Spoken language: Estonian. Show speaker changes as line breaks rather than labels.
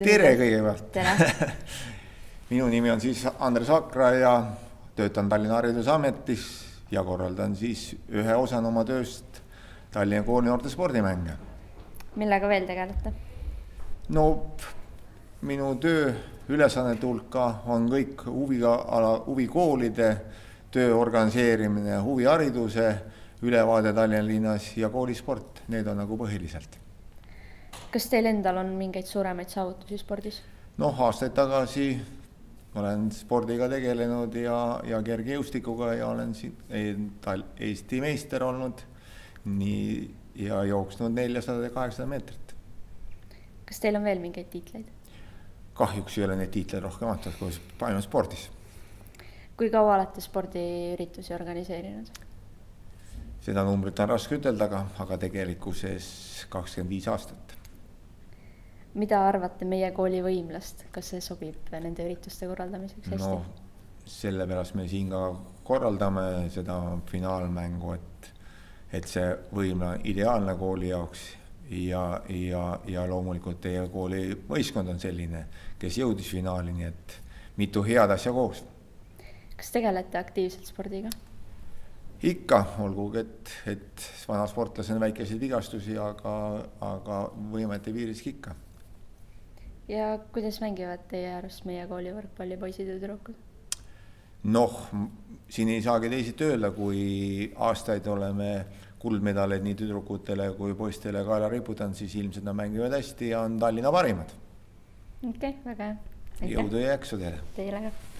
tere kõigepealt! minu nimi on siis Andres Akra ja töötan Tallinna Haridusametis ja korraldan siis ühe osana oma tööst Tallinna koolinoorte spordimänge.
millega veel tegelete?
no minu tööülesannete hulka on kõik huviala, huvikoolide töö organiseerimine, huvihariduse ülevaade Tallinna linnas ja koolisport, need on nagu põhiliselt
kas teil endal on mingeid suuremaid saavutusi spordis?
noh, aastaid tagasi olen spordiga tegelenud ja, ja kergejõustikuga ja olen siin Eesti meister olnud nii ja jooksnud neljasada ja kaheksasada meetrit.
kas teil on veel mingeid tiitleid?
kahjuks ei ole neid tiitleid rohkem antud kui ainult spordis.
kui kaua olete spordiüritusi organiseerinud?
seda numbrit on raske ütelda, aga, aga tegelikkuses kakskümmend viis aastat
mida arvate meie kooli võimlast, kas see sobib nende ürituste korraldamiseks hästi no,?
sellepärast me siin ka korraldame seda finaalmängu, et, et see võimla on ideaalne kooli jaoks ja, ja, ja loomulikult teie kooli võistkond on selline, kes jõudis finaali, nii et mitu head asja koos.
kas tegelete aktiivselt spordiga?
ikka, olgugi et, et vana sportlasel on väikeseid vigastusi, aga, aga võimete piiriski ikka
ja kuidas mängivad teie arust meie kooli võrkpalli poisid ja tüdrukud?
noh, siin ei saagi teisiti öelda, kui aastaid oleme kuldmedaleid nii tüdrukutele kui poistele kaela riputanud, siis ilmselt nad mängivad hästi ja on Tallinna parimad.
okei okay,, väga hea. jõudu ja jaksu teile. Teile ka.